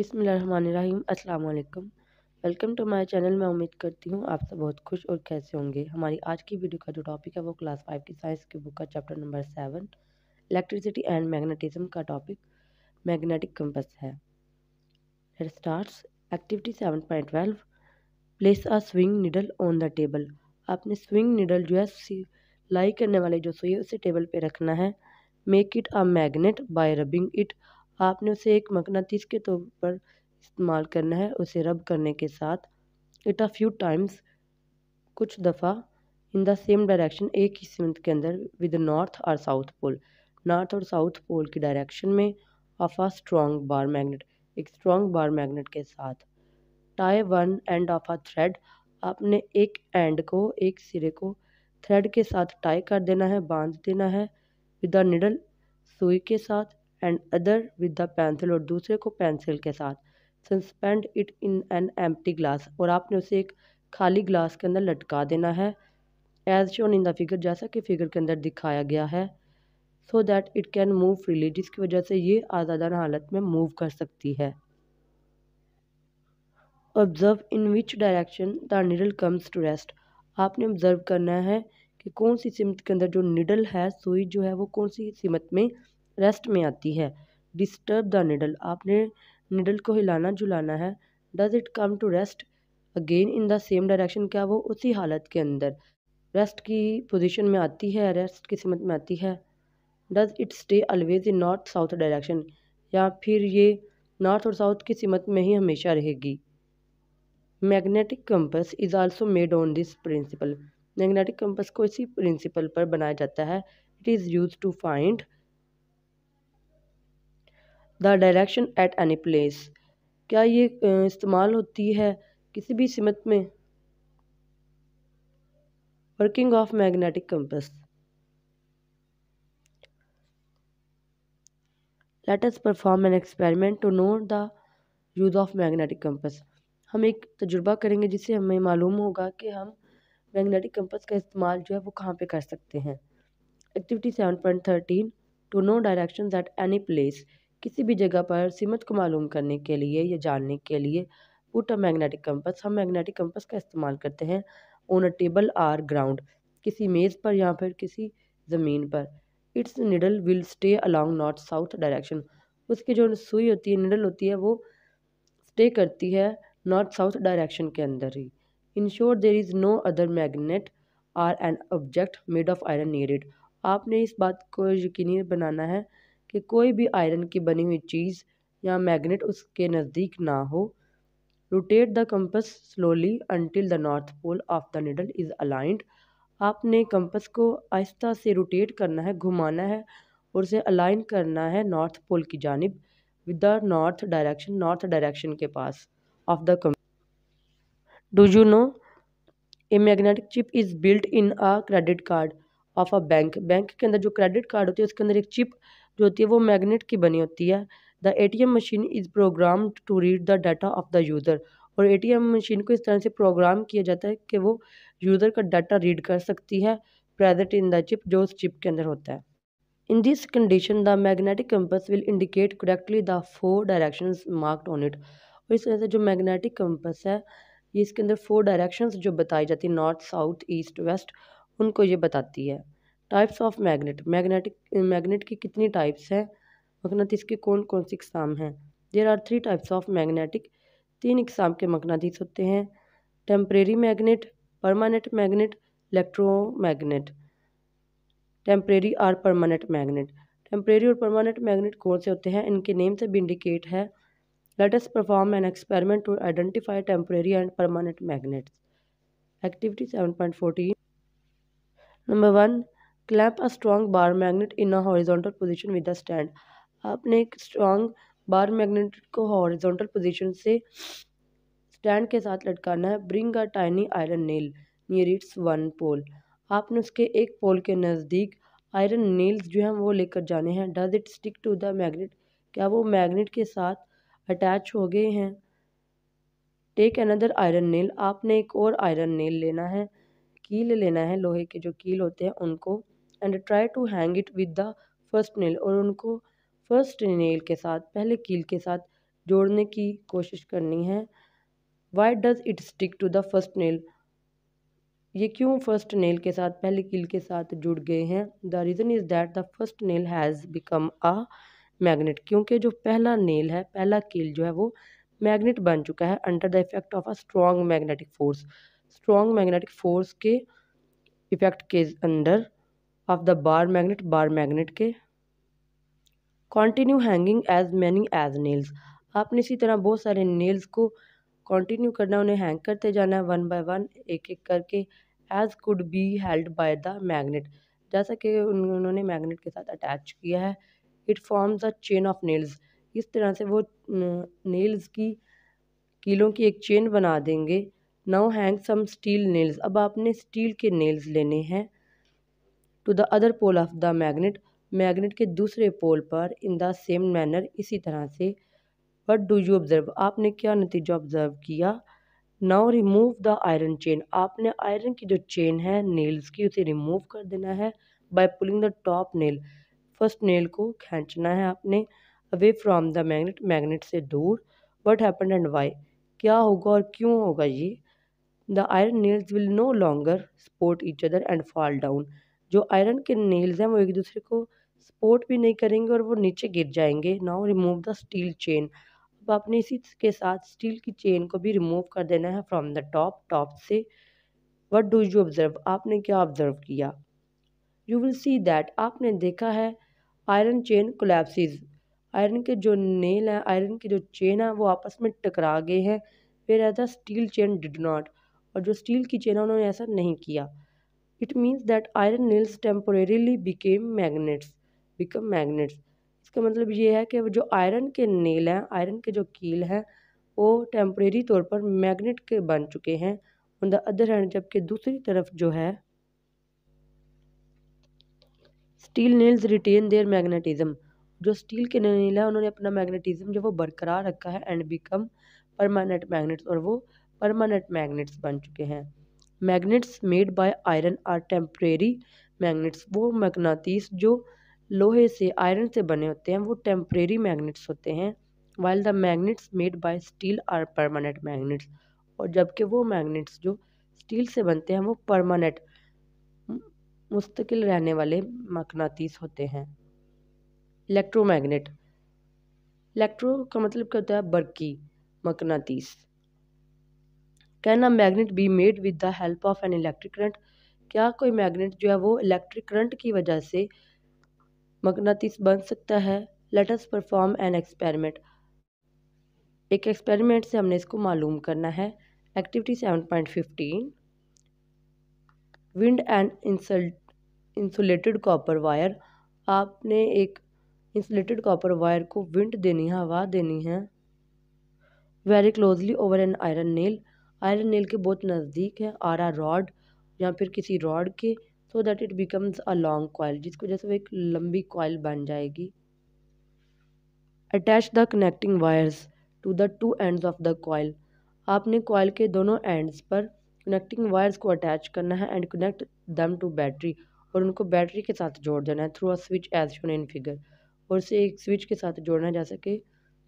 बिसमीम अस्सलाम वालेकुम वेलकम टू माय चैनल मैं उम्मीद करती हूँ आप सब बहुत खुश और कैसे होंगे हमारी आज की वीडियो का जो टॉपिक है वो क्लास फाइव की साइंस की बुक का chapter number seven electricity and magnetism का टॉपिक मैग्नेटिक कंपस है starts activity seven point twelve place a sewing needle on the table आपने स्विंग निडल जो है सिलाई करने वाले जो सुई है उसे टेबल पर रखना है make it a magnet by rubbing it आपने उसे एक मकनातीस के तौर पर इस्तेमाल करना है उसे रब करने के साथ इट अ फ्यू टाइम्स कुछ दफ़ा इन द सेम डायरेक्शन एक ही सिमत के अंदर विद नॉर्थ और साउथ पोल नॉर्थ और साउथ पोल की डायरेक्शन में of a strong bar magnet एक स्ट्रॉन्ग बार मैग्नेट के साथ tie one end of a thread आपने एक एंड को एक सिरे को थ्रेड के साथ टाई कर देना है बांध देना है विद निडल सुई के साथ end other with the pencil और दूसरे को पेंसिल के साथ suspend it in an empty glass और आपने उसे एक खाली ग्लास के अंदर लटका देना है as shown in the figure जैसा कि फिगर के अंदर दिखाया गया है so that it can move freely जिसकी वजह से ये आज़ादाना हालत में मूव कर सकती है observe in which direction the needle comes to rest आपने ऑब्ज़र्व करना है कि कौन सी सिमत के अंदर जो निडल है सुई जो है वो कौन सी सिमत में रेस्ट में आती है डिस्टर्ब द निडल आपने निडल को हिलाना जुलाना है does it come to rest again in the same direction क्या वो उसी हालत के अंदर रेस्ट की पोजिशन में आती है रेस्ट की समत में आती है does it stay always in north south direction या फिर ये नॉर्थ और साउथ की सिमत में ही हमेशा रहेगी magnetic compass is also made on this principle magnetic compass को इसी प्रिंसिपल पर बनाया जाता है it is use to find the direction at any place क्या ये इस्तेमाल होती है किसी भी सिमत में working of magnetic compass let us perform an experiment to know the use of magnetic compass हम एक तजुर्बा करेंगे जिससे हमें मालूम होगा कि हम मैग्नेटिक कंपस का इस्तेमाल जो है वो कहाँ पे कर सकते हैं activity seven point thirteen to know direction at any place किसी भी जगह पर सिमट को मालूम करने के लिए या जानने के लिए पुट मैग्नेटिक कंपस हम मैग्नेटिक कंपस का इस्तेमाल करते हैं on a table or ground किसी मेज़ पर या फिर किसी ज़मीन पर its needle will stay along north south direction उसकी जो सुई होती है निडल होती है वो स्टे करती है नॉर्थ साउथ डायरेक्शन के अंदर ही ensure there is no other magnet or an object made of iron needed आपने इस बात को यकीनी बनाना है कि कोई भी आयरन की बनी हुई चीज़ या मैग्नेट उसके नज़दीक ना हो rotate the compass slowly until the north pole of the needle is aligned आपने कंपस को आहिस्ता से रोटेट करना है घुमाना है और उसे अलाइन करना है नॉर्थ पोल की जानब with the north direction north direction के पास of the come do you know a magnetic chip is built in a credit card of a bank bank के अंदर जो क्रेडिट कार्ड होती है उसके अंदर एक चिप जो होती है वो मैग्नेट की बनी होती है the A T M machine is program to read the data of the user और ए टी एम मशीन को इस तरह से प्रोग्राम किया जाता है कि वो यूज़र का डाटा रीड कर सकती है प्रेजेंट इन द चिप जो उस चिप के अंदर होता है in this condition the magnetic compass will indicate correctly the four direction marked on it और इस तरह से जो मैग्नेटिक कंपस है ये इसके अंदर फोर डायरेक्शन जो बताई जाती है नॉर्थ साउथ ईस्ट वेस्ट उनको ये बताती है types of magnet magnetic magnet की कितनी टाइप्स हैं मकनातीस के कौन कौन से इकसाम हैं there are three types of magnetic तीन इकसाम के मकनातीस होते हैं temporary magnet permanent magnet magnet temporary और परमानेंट मैगनेट टेम्परेरी और परमानेंट मैगनेट कौन से होते हैं इनके नेम से भी इंडिकेट है let's perform an experiment to identify temporary and permanent magnets activity seven point fourteen number one clamp a strong bar magnet in a horizontal position with a stand आपने एक स्ट्रॉन्ग बार मैगनेट को horizontal position से stand के साथ लटकाना है bring a tiny iron nail near its one pole आपने उसके एक पोल के नज़दीक आयरन नेल्स जो हैं वो लेकर जाने हैं does it stick to the magnet क्या वो मैगनेट के साथ अटैच हो गए हैं टेक अनदर आयरन नेल आपने एक और आयरन नेल लेना है कील लेना है लोहे के जो कील होते हैं उनको and try to hang it with the first nail और उनको फर्स्ट नेल के साथ पहले कील के साथ जोड़ने की कोशिश करनी है why does it stick to the first nail ये क्यों फर्स्ट नेल के साथ पहले कील के साथ जुड़ गए हैं the reason is that the first nail has become a magnet क्योंकि जो पहला नेल है पहला कील जो है वो मैग्नेट बन चुका है under the effect of a strong magnetic force strong magnetic force के इफेक्ट के under of the bar magnet bar magnet के continue hanging as many as nails आपने इसी तरह बहुत सारे नेल्स को continue करना उन्हें हैंग करते जाना है वन बाय वन एक एक करके as could be held by the magnet जैसा कि उन्होंने मैग्नेट के साथ अटैच किया है it forms a chain of nails इस तरह से वो नेल्स की कीलों की एक चेन बना देंगे now hang some steel nails अब आपने स्टील के नेल्स लेने हैं to the other pole of the magnet magnet के दूसरे पोल पर इन द सेम मैनर इसी तरह से वट डू यू ऑब्जर्व आपने क्या नतीजा ऑब्जर्व किया now remove the iron chain आपने आयरन की जो चेन है नेल्स की उसे रिमूव कर देना है by pulling the top nail first nail को खींचना है आपने away from the magnet magnet से दूर वट हैपन एंड वाई क्या होगा और क्यों होगा ये the iron nails will no longer support each other and fall down जो आयरन के नेल्स हैं वो एक दूसरे को सपोर्ट भी नहीं करेंगे और वो नीचे गिर जाएंगे now remove the steel chain अब आपने इसी के साथ स्टील की चेन को भी रिमूव कर देना है फ्रॉम द टॉप टॉप से वट डू यू ऑब्ज़र्व आपने क्या ऑब्ज़र्व किया यू विल सी दैट आपने देखा है आयरन चेन कोलेप्सिस आयरन के जो नेल है आयरन की जो चेन है वो आपस में टकरा गए हैं फिर ऐसा स्टील चेन डिड नॉट और जो स्टील की चेन है उन्होंने ऐसा नहीं किया it means that iron nails temporarily became magnets become magnets इसका मतलब ये है कि जो आयरन के नेल हैं आयरन के जो कील हैं वो टेम्परेरी तौर पर मैग्नेट के बन चुके हैं ऑन द अदर हैंड जबकि दूसरी तरफ जो है steel nails retain their magnetism जो स्टील के नील है उन्होंने अपना मैग्नेटिज्म जो वो बरकरार रखा है एंड बिकम परमानेंट मैग्नेट्स और वो परमानेंट मैग्नेट्स बन चुके हैं magnets made by iron are temporary magnets वो मकनातीस जो लोहे से आयरन से बने होते हैं वो टेम्परेरी मैग्नेट्स होते हैं while the magnets made by steel are permanent magnets और जबकि वो मैग्नेट्स जो स्टील से बनते हैं वो परमानेंट मुस्तकिल रहने वाले मकनातीस होते हैं इलेक्ट्रोमैग्नेट इलेक्ट्रो का मतलब क्या होता है बर्की मकनातीस can a magnet be made with the help of an electric current क्या कोई मैग्नेट जो है वो इलेक्ट्रिक करंट की वजह से मकनातीस बन सकता है लेटस परफॉर्म एन एक्सपेरिमेंट एक एक्सपेरिमेंट से हमने इसको मालूम करना है activity seven point fifteen wind and insult insulated copper wire आपने एक इंसुलेटेड कॉपर वायर को विंड देनी है हवा देनी है very closely over an iron nail iron nail के बहुत नज़दीक है आर आ रॉड या फिर किसी रॉड के so that it becomes a long coil जिसकी वजह से वो एक लंबी कॉयल बन जाएगी attach the connecting wires to the two ends of the coil आपने कॉयल के दोनों एंड्स पर कनेक्टिंग वायर्स को अटैच करना है and connect them to battery और उनको बैटरी के साथ जोड़ देना है through a switch as shown in figure और उसे एक स्विच के साथ जोड़ना जा सके कि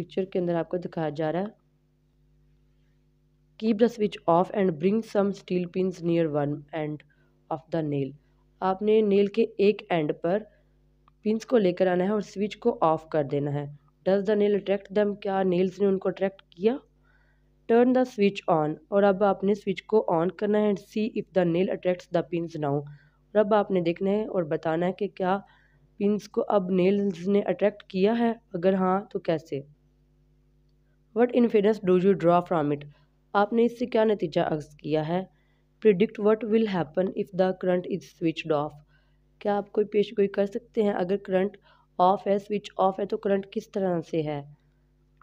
पिक्चर के अंदर आपको दिखाया जा रहा है keep the switch off and bring some steel pins near one end of the nail आपने नेल के एक एंड पर पिंस को लेकर आना है और स्विच को ऑफ कर देना है डज द नेल अट्रैक्ट दम क्या नेल्स ने उनको अट्रैक्ट किया टर्न द स्विच ऑन और अब आपने स्विच को ऑन करना है and see if the nail attracts the pins now और अब आपने देखना है और बताना है कि क्या पिंस को अब नेल्स ने अट्रैक्ट किया है अगर हाँ तो कैसे what inference do you draw from it आपने इससे क्या नतीजा अक्स किया है predict what will happen if the current is switched off क्या आप कोई पेश गोई कर सकते हैं अगर करंट ऑफ है स्विच ऑफ है तो करंट किस तरह से है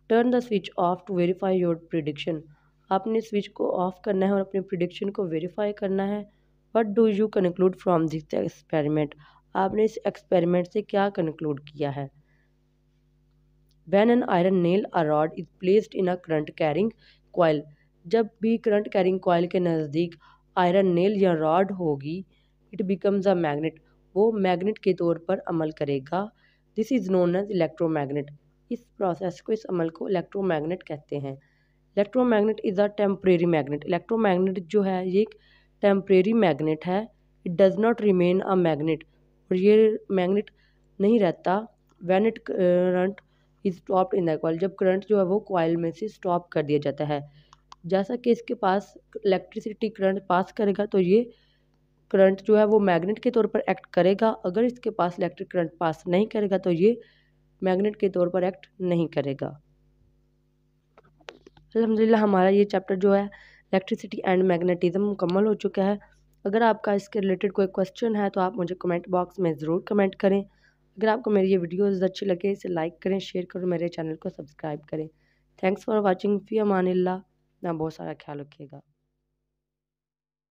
turn the switch off to verify your prediction आपने स्विच को ऑफ करना है और अपने प्रिडिक्शन को वेरीफाई करना है what do you conclude from this experiment आपने इस एक्सपेरिमेंट से क्या कंक्लूड किया है when an iron nail a rod is placed in a current carrying coil जब भी करंट कैरिंग कॉयल के नज़दीक आयरन नेल या रॉड होगी इट बिकम्स अ मैग्नेट वो मैग्नेट के तौर पर अमल करेगा this is known as electromagnet इस प्रोसेस को इस अमल को इलेक्ट्रोमैग्नेट कहते हैं electromagnet is a temporary magnet electromagnet जो है ये एक टेम्परेरी मैग्नेट है it does not remain a magnet और ये मैग्नेट नहीं रहता when it current is stop in the coil जब करंट जो है वो कॉयल में से स्टॉप कर दिया जाता है जैसा कि इसके पास इलेक्ट्रिसिटी करंट पास करेगा तो ये करंट जो है वो मैग्नेट के तौर पर एक्ट करेगा अगर इसके पास इलेक्ट्रिक करंट पास नहीं करेगा तो ये मैग्नेट के तौर पर एक्ट नहीं करेगा अलहमदिल्ला हमारा ये चैप्टर जो है इलेक्ट्रिसिटी एंड मैग्नेटिज्म मुकम्मल हो चुका है अगर आपका इसके रिलेटेड कोई क्वेश्चन है तो आप मुझे कमेंट बॉक्स में ज़रूर कमेंट करें अगर आपको मेरी ये वीडियोज़ अच्छी लगे इसे लाइक करें शेयर करें मेरे चैनल को सब्सक्राइब करें थैंक्स फॉर वॉचिंग फ़ी अमान अपना बहुत सारा ख्याल रखिएगा